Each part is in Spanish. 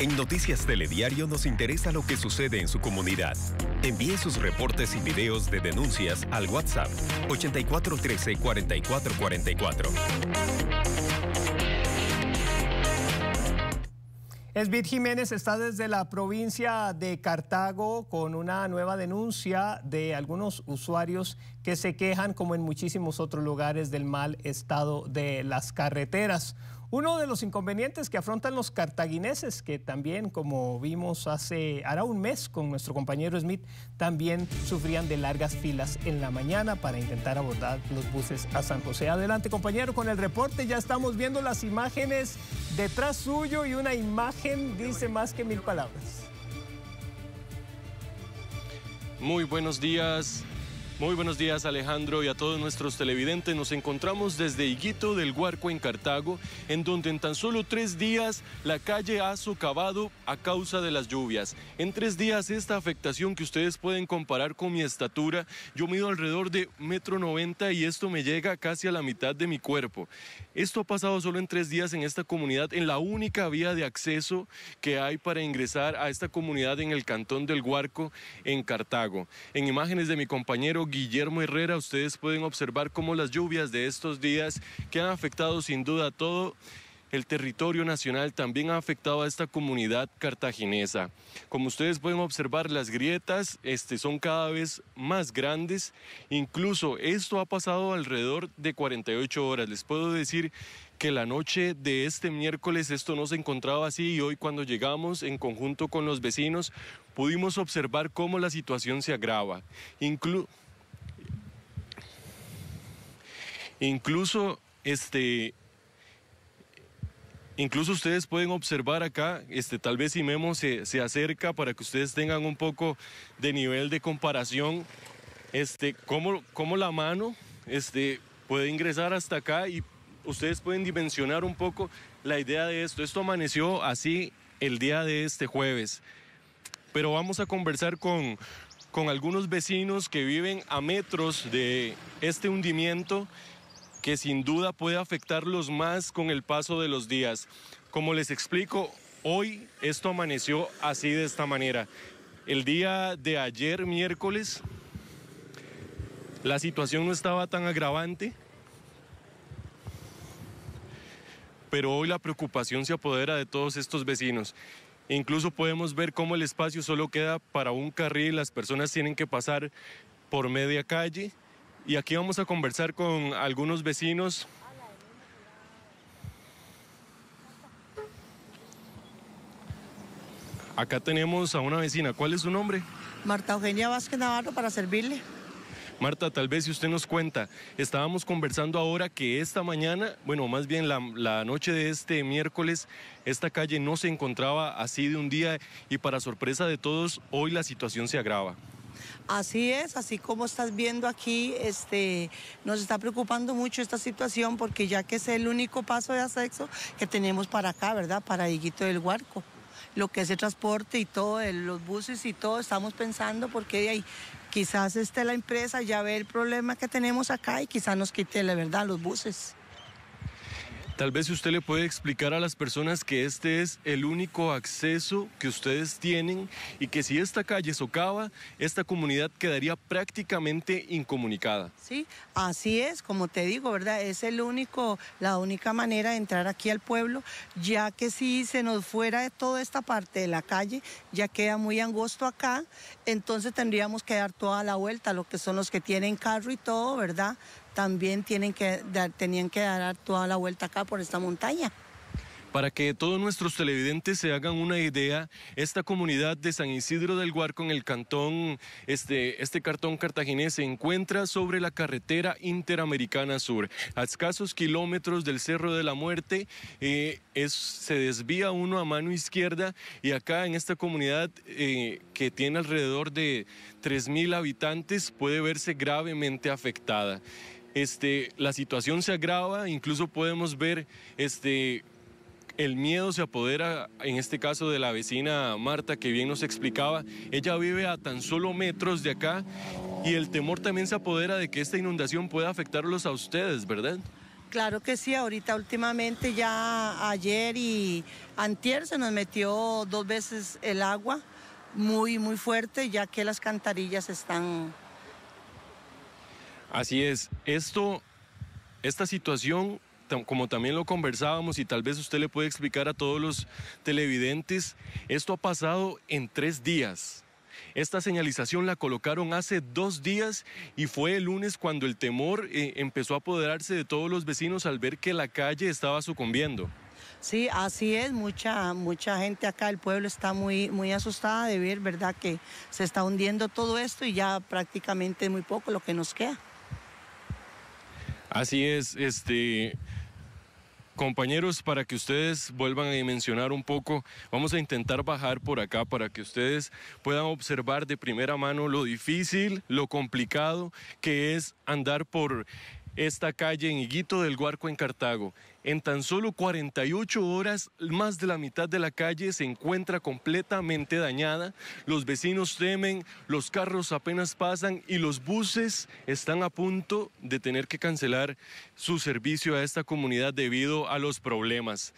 En Noticias Telediario nos interesa lo que sucede en su comunidad. Envíe sus reportes y videos de denuncias al WhatsApp 8413 4444. Esbit Jiménez está desde la provincia de Cartago con una nueva denuncia de algunos usuarios que se quejan, como en muchísimos otros lugares, del mal estado de las carreteras. Uno de los inconvenientes que afrontan los cartagineses, que también, como vimos hace, hará un mes con nuestro compañero Smith, también sufrían de largas filas en la mañana para intentar abordar los buses a San José. Adelante, compañero, con el reporte. Ya estamos viendo las imágenes detrás suyo y una imagen dice más que mil palabras. Muy buenos días, muy buenos días Alejandro y a todos nuestros televidentes. Nos encontramos desde Higuito del Huarco en Cartago, en donde en tan solo tres días la calle ha socavado a causa de las lluvias. En tres días esta afectación que ustedes pueden comparar con mi estatura, yo mido alrededor de metro noventa y esto me llega casi a la mitad de mi cuerpo. Esto ha pasado solo en tres días en esta comunidad, en la única vía de acceso que hay para ingresar a esta comunidad en el cantón del Huarco en Cartago. En imágenes de mi compañero Guillermo Herrera, ustedes pueden observar cómo las lluvias de estos días que han afectado sin duda todo el territorio nacional también ha afectado a esta comunidad cartaginesa. Como ustedes pueden observar, las grietas este, son cada vez más grandes. Incluso esto ha pasado alrededor de 48 horas. Les puedo decir que la noche de este miércoles esto no se encontraba así y hoy cuando llegamos en conjunto con los vecinos pudimos observar cómo la situación se agrava. Incluso Incluso, este, incluso ustedes pueden observar acá, este, tal vez si Memo se, acerca para que ustedes tengan un poco de nivel de comparación, este, cómo, cómo la mano este, puede ingresar hasta acá y ustedes pueden dimensionar un poco la idea de esto. Esto amaneció así el día de este jueves. Pero vamos a conversar con, con algunos vecinos que viven a metros de este hundimiento que sin duda puede afectarlos más con el paso de los días. Como les explico, hoy esto amaneció así de esta manera. El día de ayer, miércoles, la situación no estaba tan agravante, pero hoy la preocupación se apodera de todos estos vecinos. Incluso podemos ver cómo el espacio solo queda para un carril, las personas tienen que pasar por media calle y aquí vamos a conversar con algunos vecinos. Acá tenemos a una vecina. ¿Cuál es su nombre? Marta Eugenia Vázquez Navarro para servirle. Marta, tal vez si usted nos cuenta, estábamos conversando ahora que esta mañana, bueno, más bien la, la, noche de este miércoles, esta calle no se encontraba así de un día y para sorpresa de todos, hoy la situación se agrava. Así es, así como estás viendo aquí, este, nos está preocupando mucho esta situación porque ya que es el único paso de acceso que tenemos para acá, ¿verdad? Para Higuito del Huarco. Lo que es el transporte y todo, los buses y todo, estamos pensando porque ahí quizás esté la empresa, ya ve el problema que tenemos acá y quizás nos quite la verdad los buses. Tal vez usted le puede explicar a las personas que este es el único acceso que ustedes tienen y que si esta calle socava, esta comunidad quedaría prácticamente incomunicada. Sí, así es, como te digo, ¿verdad? Es el único, la única manera de entrar aquí al pueblo, ya que si se nos fuera de toda esta parte de la calle, ya queda muy angosto acá, entonces tendríamos que dar toda la vuelta, lo que son los que tienen carro y todo, ¿verdad? también tienen que tenían que dar toda la vuelta acá por esta montaña. Para que todos nuestros televidentes se hagan una idea, esta comunidad de San Isidro del Huarco en el cantón, este, este cartón cartaginés, se encuentra sobre la carretera interamericana sur, a escasos kilómetros del Cerro de la Muerte. Eh, es, se desvía uno a mano izquierda y acá en esta comunidad eh, que tiene alrededor de 3.000 habitantes puede verse gravemente afectada este, la situación se agrava, incluso podemos ver este, el miedo se apodera, en este caso de la vecina Marta, que bien nos explicaba, ella vive a tan solo metros de acá y el temor también se apodera de que esta inundación pueda afectarlos a ustedes, ¿verdad? Claro que sí, ahorita últimamente ya ayer y antier se nos metió dos veces el agua muy, muy fuerte, ya que las cantarillas están Así es. Esto, esta situación, como también lo conversábamos y tal vez usted le puede explicar a todos los televidentes, esto ha pasado en tres días. Esta señalización la colocaron hace dos días y fue el lunes cuando el temor eh, empezó a apoderarse de todos los vecinos al ver que la calle estaba sucumbiendo. Sí, así es, mucha, mucha gente acá del pueblo está muy, muy asustada de ver, ¿verdad?, que se está hundiendo todo esto y ya prácticamente muy poco lo que nos queda. Así es, este. Compañeros, para que ustedes vuelvan a dimensionar un poco, vamos a intentar bajar por acá para que ustedes puedan observar de primera mano lo difícil, lo complicado que es andar por esta calle en Higuito del Guarco en Cartago. En tan solo 48 horas, más de la mitad de la calle se encuentra completamente dañada. Los vecinos temen, los carros apenas pasan y los buses están a punto de tener que cancelar su servicio a esta comunidad debido a los problemas.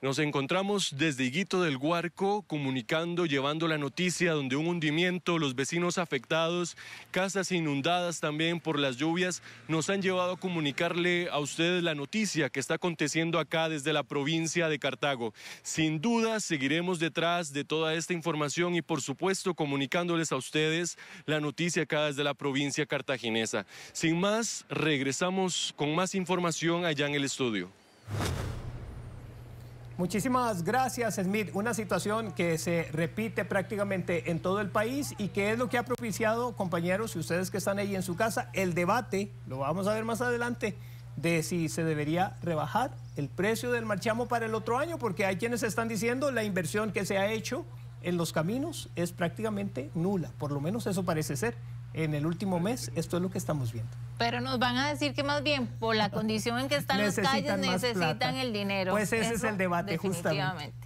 Nos encontramos desde Higuito del Huarco comunicando, llevando la noticia donde un hundimiento, los vecinos afectados, casas inundadas también por las lluvias, nos han llevado a comunicarle a ustedes la noticia que está aconteciendo acá desde la provincia de Cartago. Sin duda seguiremos detrás de toda esta información y por supuesto comunicándoles a ustedes la noticia acá desde la provincia cartaginesa. Sin más, regresamos con más información allá en el estudio. Muchísimas gracias, Smith. Una situación que se repite prácticamente en todo el país y que es lo que ha propiciado, compañeros, y ustedes que están ahí en su casa, el debate, lo vamos a ver más adelante, de si se debería rebajar el precio del marchamo para el otro año, porque hay quienes están diciendo la inversión que se ha hecho en los caminos es prácticamente nula, por lo menos eso parece ser. En el último mes, esto es lo que estamos viendo. Pero nos van a decir que más bien por la condición en que están las calles necesitan el dinero. Pues ese es el debate justamente.